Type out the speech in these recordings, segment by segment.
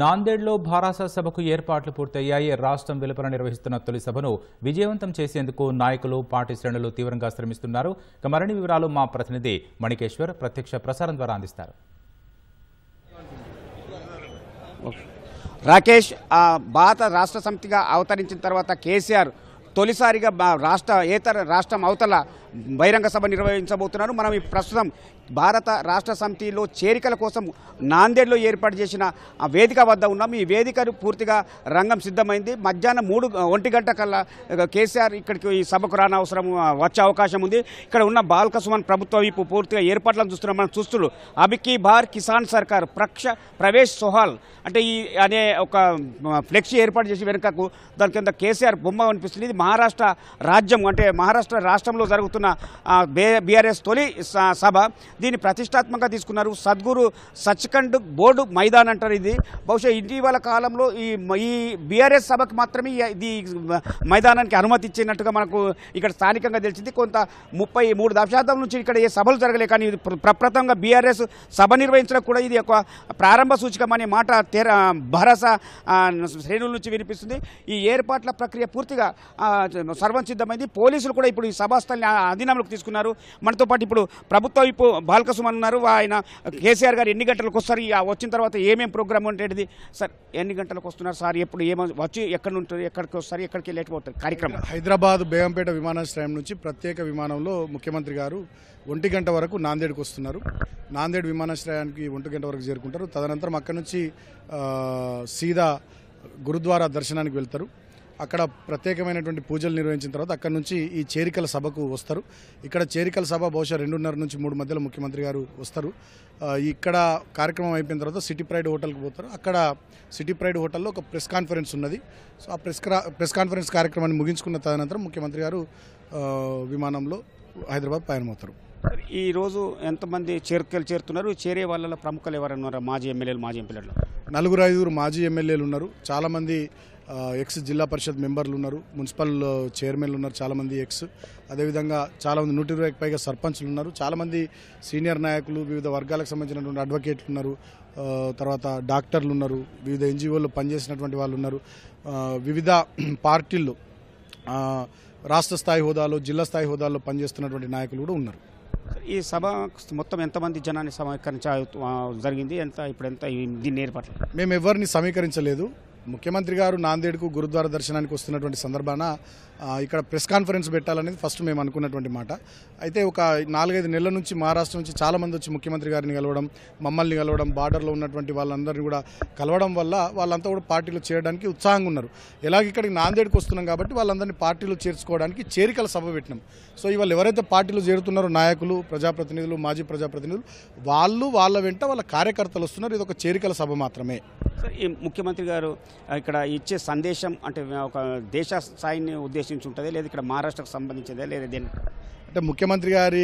నాందేడ్లో భారాస సభకు ఏర్పాట్లు పూర్తయ్యాయి రాష్ట్రం వెలుపల నిర్వహిస్తున్న తొలి సభను విజయవంతం చేసేందుకు నాయకులు పార్టీ శ్రేణులు తీవ్రంగా శ్రమిస్తున్నారు మరిన్ని వివరాలు మా ప్రతినిధి మణికేశ్వర్ ప్రత్యక్ష ప్రసారం ద్వారా అందిస్తారు రాకేష్ భారత రాష్ట్ర సమితిగా అవతరించిన తర్వాత కేసీఆర్ తొలిసారిగా రాష్ట్ర ఏతర రాష్ట్రం అవతల బహిరంగ సభ నిర్వహించబోతున్నారు మనం ఈ ప్రస్తుతం భారత రాష్ట్ర సమితిలో చేరికల కోసం నాందేడ్లో ఏర్పాటు చేసిన ఆ వేదిక వద్ద ఉన్నాం ఈ వేదిక పూర్తిగా రంగం సిద్ధమైంది మధ్యాహ్నం మూడు ఒంటి గంట కల్లా కేసీఆర్ ఇక్కడికి ఈ సభకు రానవసరం వచ్చే అవకాశం ఉంది ఇక్కడ ఉన్న సుమన్ ప్రభుత్వం ఇప్పుడు పూర్తిగా ఏర్పాట్లను చూస్తున్నాం మనం చూస్తులు అబికి బార్ కిసాన్ సర్కార్ ప్రక్ష ప్రవేశ్ సోహాల్ అంటే ఈ అనే ఒక ఫ్లెక్సీ ఏర్పాటు చేసి వెనుకకు దాని కింద కేసీఆర్ బొమ్మ కనిపిస్తుంది ఇది మహారాష్ట్ర రాజ్యం అంటే మహారాష్ట్ర రాష్ట్రంలో జరుగుతున్న చేస్తున్న బీఆర్ఎస్ తొలి సభ దీన్ని ప్రతిష్టాత్మకంగా తీసుకున్నారు సద్గురు సచ్ఖండ్ బోర్డు మైదాన్ అంటారు ఇది బహుశా ఇటీవల కాలంలో ఈ ఈ బీఆర్ఎస్ సభకు మాత్రమే ఇది మైదానానికి అనుమతి ఇచ్చినట్టుగా మనకు ఇక్కడ స్థానికంగా తెలిసింది కొంత ముప్పై మూడు దశాబ్దం నుంచి ఇక్కడ ఏ సభలు జరగలే కానీ ఇది ప్రప్రథంగా బీఆర్ఎస్ సభ నిర్వహించడం కూడా ఇది ఒక ప్రారంభ సూచికం అనే మాట తెర భరోసా శ్రేణుల నుంచి వినిపిస్తుంది ఈ ఏర్పాట్ల ప్రక్రియ పూర్తిగా సర్వం సిద్ధమైంది పోలీసులు కూడా ఇప్పుడు ఈ సభాస్థల్ని అధీనంలోకి తీసుకున్నారు మనతో పాటు ఇప్పుడు ప్రభుత్వ వైపు బాలకసుమన్ ఉన్నారు ఆయన కేసీఆర్ గారు ఎన్ని గంటలకు వస్తారు వచ్చిన తర్వాత ఏమేమి ప్రోగ్రామ్ ఉండేది సార్ ఎన్ని గంటలకు వస్తున్నారు సార్ ఎప్పుడు ఏమో వచ్చి ఎక్కడ ఉంటుంది ఎక్కడికి వస్తారు ఎక్కడికి వెళ్ళేటిపోతారు కార్యక్రమం హైదరాబాద్ బేగంపేట విమానాశ్రయం నుంచి ప్రత్యేక విమానంలో ముఖ్యమంత్రి గారు ఒంటి గంట వరకు నాందేడ్కి వస్తున్నారు నాందేడ్ విమానాశ్రయానికి ఒంటి గంట వరకు చేరుకుంటారు తదనంతరం అక్కడి నుంచి సీదా గురుద్వారా దర్శనానికి వెళ్తారు అక్కడ ప్రత్యేకమైనటువంటి పూజలు నిర్వహించిన తర్వాత అక్కడ నుంచి ఈ చేరికల సభకు వస్తారు ఇక్కడ చేరికల సభ బహుశా రెండున్నర నుంచి మూడు మధ్యలో ముఖ్యమంత్రి గారు వస్తారు ఇక్కడ కార్యక్రమం అయిపోయిన తర్వాత సిటీ ప్రైడ్ హోటల్కి పోతారు అక్కడ సిటీ ప్రైడ్ హోటల్లో ఒక ప్రెస్ కాన్ఫరెన్స్ ఉన్నది సో ఆ ప్రెస్ ప్రెస్ కాన్ఫరెన్స్ కార్యక్రమాన్ని ముగించుకున్న తదనంతరం ముఖ్యమంత్రి గారు విమానంలో హైదరాబాద్ పయనమవుతారు ఈరోజు ఎంతమంది చేరికలు చేరుతున్నారు చేరే వాళ్ళ ప్రముఖులు ఎవరన్నారు మాజీ ఎమ్మెల్యేలు మాజీ ఎంపీలలో నలుగురు ఐదుగురు మాజీ ఎమ్మెల్యేలు ఉన్నారు చాలామంది ఎక్స్ జిల్లా పరిషత్ మెంబర్లు ఉన్నారు మున్సిపల్ చైర్మన్లు ఉన్నారు చాలామంది ఎక్స్ అదేవిధంగా చాలామంది నూట ఇరవైకి పైగా సర్పంచ్లు ఉన్నారు చాలామంది సీనియర్ నాయకులు వివిధ వర్గాలకు సంబంధించినటువంటి అడ్వకేట్లు ఉన్నారు తర్వాత డాక్టర్లు ఉన్నారు వివిధ ఎన్జిఓలు పనిచేసినటువంటి వాళ్ళు ఉన్నారు వివిధ పార్టీల్లో రాష్ట్ర స్థాయి హోదాలో జిల్లా స్థాయి హోదాల్లో పనిచేస్తున్నటువంటి నాయకులు కూడా ఉన్నారు ఈ సభ మొత్తం ఎంతమంది జనాన్ని సమీకరించ జరిగింది ఎంత ఇప్పుడు ఎంత దీన్ని ఏర్పాట్లు మేము ఎవరిని సమీకరించలేదు ముఖ్యమంత్రి గారు నాందేడ్కు గురుద్వార దర్శనానికి వస్తున్నటువంటి సందర్భాన ఇక్కడ ప్రెస్ కాన్ఫరెన్స్ పెట్టాలనేది ఫస్ట్ మేము అనుకున్నటువంటి మాట అయితే ఒక నాలుగైదు నెలల నుంచి మహారాష్ట్ర నుంచి చాలామంది వచ్చి ముఖ్యమంత్రి గారిని కలవడం మమ్మల్ని కలవడం బార్డర్లో ఉన్నటువంటి వాళ్ళందరినీ కూడా కలవడం వల్ల వాళ్ళంతా కూడా పార్టీలో చేరడానికి ఉత్సాహంగా ఉన్నారు ఎలాగ ఇక్కడికి నాందేడ్కి వస్తున్నాం కాబట్టి వాళ్ళందరినీ పార్టీలో చేర్చుకోవడానికి చేరికల సభ పెట్టినాం సో ఇవాళ ఎవరైతే పార్టీలో చేరుతున్నారో నాయకులు ప్రజాప్రతినిధులు మాజీ ప్రజాప్రతినిధులు వాళ్ళు వాళ్ళ వెంట వాళ్ళ కార్యకర్తలు వస్తున్నారు ఇది ఒక చేరికల సభ మాత్రమే ఈ ముఖ్యమంత్రి గారు ఇక్కడ ఇచ్చే సందేశం అంటే ఒక దేశ స్థాయిని ఉద్దేశించి ఉంటుంది లేదా ఇక్కడ మహారాష్ట్రకు సంబంధించిందా లేదా దేని అంటే ముఖ్యమంత్రి గారి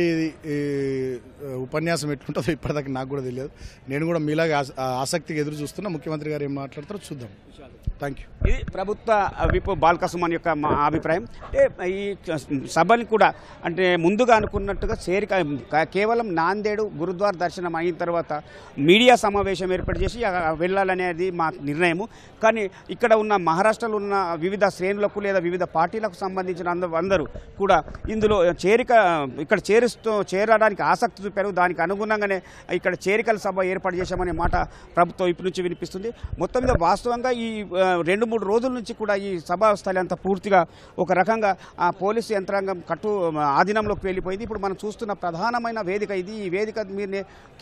ఉపన్యాసం ఎట్లుంటుందో ఇప్పటిదాకా నాకు కూడా తెలియదు నేను కూడా మీలాగే ఆసక్తిగా ఎదురు చూస్తున్నా ముఖ్యమంత్రి గారు ఏం మాట్లాడతారో చూద్దాం థ్యాంక్ యూ ఇది ప్రభుత్వ విప్ బాలకసుమన్ యొక్క మా అభిప్రాయం అంటే ఈ సభని కూడా అంటే ముందుగా అనుకున్నట్టుగా చేరిక కేవలం నాందేడు గురుద్వార దర్శనం అయిన తర్వాత మీడియా సమావేశం ఏర్పాటు చేసి వెళ్ళాలనేది అనేది మా నిర్ణయము కానీ ఇక్కడ ఉన్న మహారాష్ట్రలో ఉన్న వివిధ శ్రేణులకు లేదా వివిధ పార్టీలకు సంబంధించిన అందరూ కూడా ఇందులో చేరిక ఇక్కడ చేరుస్తూ చేరడానికి ఆసక్తి చూపారు దానికి అనుగుణంగానే ఇక్కడ చేరికల సభ ఏర్పాటు చేశామనే మాట ప్రభుత్వం ఇప్పటి నుంచి వినిపిస్తుంది మొత్తం మీద వాస్తవంగా ఈ రెండు మూడు రోజుల నుంచి కూడా ఈ సభా స్థలి అంతా పూర్తిగా ఒక రకంగా ఆ పోలీసు యంత్రాంగం కట్టు ఆధీనంలోకి వెళ్ళిపోయింది ఇప్పుడు మనం చూస్తున్న ప్రధానమైన వేదిక ఇది ఈ వేదిక మీరు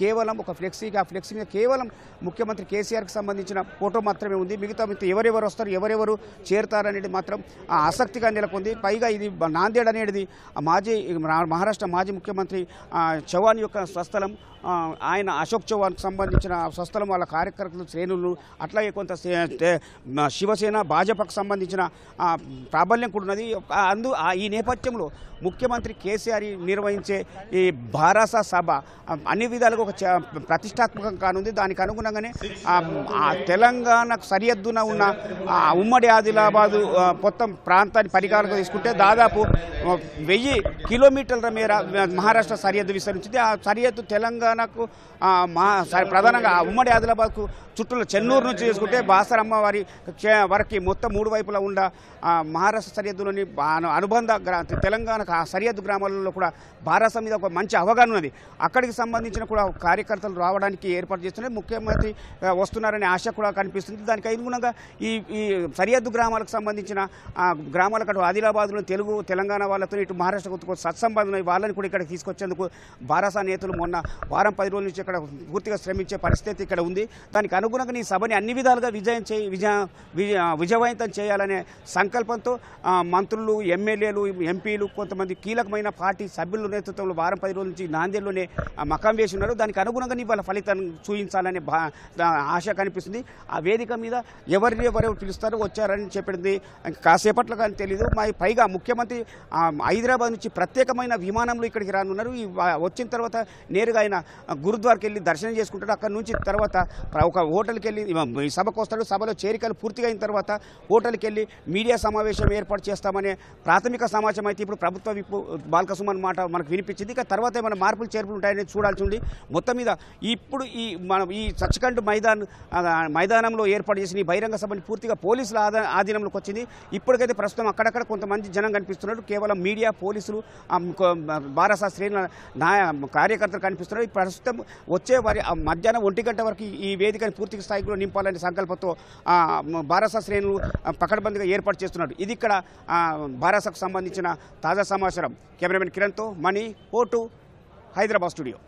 కేవలం ఒక ఫ్లెక్సీగా ఆ ఫ్లెక్సీ కేవలం ముఖ్యమంత్రి కేసీఆర్కి సంబంధించిన సంబంధించిన ఫోటో మాత్రమే ఉంది మిగతా మిగతా ఎవరెవరు వస్తారు ఎవరెవరు చేరుతారనేది మాత్రం ఆసక్తిగా నెలకొంది పైగా ఇది నాందేడ్ అనేది మాజీ మహారాష్ట్ర మాజీ ముఖ్యమంత్రి చౌహాన్ యొక్క స్వస్థలం ఆయన అశోక్ చౌహాన్కి సంబంధించిన స్వస్థలం వాళ్ళ కార్యకర్తలు శ్రేణులు అట్లాగే కొంత శివసేన భాజపాకు సంబంధించిన ప్రాబల్యం కూడా ఉన్నది అందు ఈ నేపథ్యంలో ముఖ్యమంత్రి కేసీఆర్ నిర్వహించే ఈ భారస సభ అన్ని విధాలుగా ఒక ప్రతిష్టాత్మకం కానుంది దానికి అనుగుణంగానే తెలంగాణకు సరిహద్దున ఉన్న ఉమ్మడి ఆదిలాబాదు మొత్తం ప్రాంతాన్ని పరికారంగా తీసుకుంటే దాదాపు వెయ్యి కిలోమీటర్ల మేర మహారాష్ట్ర సరిహద్దు విస్తరించింది ఆ సరిహద్దు తెలంగాణకు ప్రధానంగా ఉమ్మడి ఆదిలాబాద్కు చుట్టూ చెన్నూరు నుంచి తీసుకుంటే బాసరమ్మ వారి వరకు మొత్తం మూడు వైపులా ఉన్న మహారాష్ట్ర సరిహద్దులోని అనుబంధ తెలంగాణ సరిహద్దు గ్రామాలలో కూడా భారత మీద ఒక మంచి అవగాహన ఉన్నది అక్కడికి సంబంధించిన కూడా కార్యకర్తలు రావడానికి ఏర్పాటు చేస్తున్నాయి ముఖ్యమంత్రి వస్తున్నారనే ఆశ కూడా కనిపిస్తుంది దానికి అనుగుణంగా ఈ ఈ సరిహద్దు గ్రామాలకు సంబంధించిన గ్రామాలకు అటు ఆదిలాబాద్లో తెలుగు తెలంగాణ వాళ్ళతో ఇటు మహారాష్ట్రకు సత్సంబంధం వాళ్ళని కూడా ఇక్కడ తీసుకొచ్చేందుకు భారసా నేతలు మొన్న వారం పది రోజుల నుంచి ఇక్కడ పూర్తిగా శ్రమించే పరిస్థితి ఇక్కడ ఉంది దానికి అనుగుణంగా ఈ సభని అన్ని విధాలుగా విజయం చేయి విజయ విజయవంతం చేయాలనే సంకల్పంతో మంత్రులు ఎమ్మెల్యేలు ఎంపీలు కొంత కొంతమంది కీలకమైన పార్టీ సభ్యుల నేతృత్వంలో వారం పది రోజుల నుంచి నాందేడ్లోనే మకం వేసి ఉన్నారు దానికి అనుగుణంగా వాళ్ళ ఫలితం చూపించాలనే ఆశ కనిపిస్తుంది ఆ వేదిక మీద ఎవరిని ఎవరెవరు పిలుస్తారో వచ్చారని చెప్పింది కాసేపట్లో కానీ తెలీదు మా పైగా ముఖ్యమంత్రి హైదరాబాద్ నుంచి ప్రత్యేకమైన విమానంలో ఇక్కడికి రానున్నారు ఈ వచ్చిన తర్వాత నేరుగా ఆయన గురుద్వార్కి వెళ్ళి దర్శనం చేసుకుంటాడు అక్కడ నుంచి తర్వాత ఒక హోటల్కి వెళ్ళి సభకు వస్తాడు సభలో చేరికలు పూర్తిగా అయిన తర్వాత హోటల్కి వెళ్ళి మీడియా సమావేశం ఏర్పాటు చేస్తామనే ప్రాథమిక సమాచారం అయితే ఇప్పుడు ప్రభుత్వం ప్రభుత్వ విప్పు బాలకసుమన్ మాట మనకు వినిపించింది ఇక తర్వాత ఏమైనా మార్పులు చేర్పులు ఉంటాయని చూడాల్సి ఉంది మొత్తం మీద ఇప్పుడు ఈ మనం ఈ సచ్కండ్ మైదాన్ మైదానంలో ఏర్పాటు చేసిన ఈ బహిరంగ సభని పూర్తిగా పోలీసుల ఆధీనంలోకి వచ్చింది ఇప్పటికైతే ప్రస్తుతం అక్కడక్కడ కొంతమంది జనం కనిపిస్తున్నారు కేవలం మీడియా పోలీసులు బారాసా శ్రేణుల నాయ కార్యకర్తలు కనిపిస్తున్నారు ప్రస్తుతం వచ్చే వారి మధ్యాహ్నం ఒంటి గంట వరకు ఈ వేదికను పూర్తి స్థాయిలో నింపాలనే సంకల్పంతో బారాసా శ్రేణులు పకడ్బందీగా ఏర్పాటు చేస్తున్నారు ఇది ఇక్కడ బారాసాకు సంబంధించిన తాజా సమాచారం కెమెరామెన్ కిరణ్తో మణి ఓటు హైదరాబాద్ స్టూడియో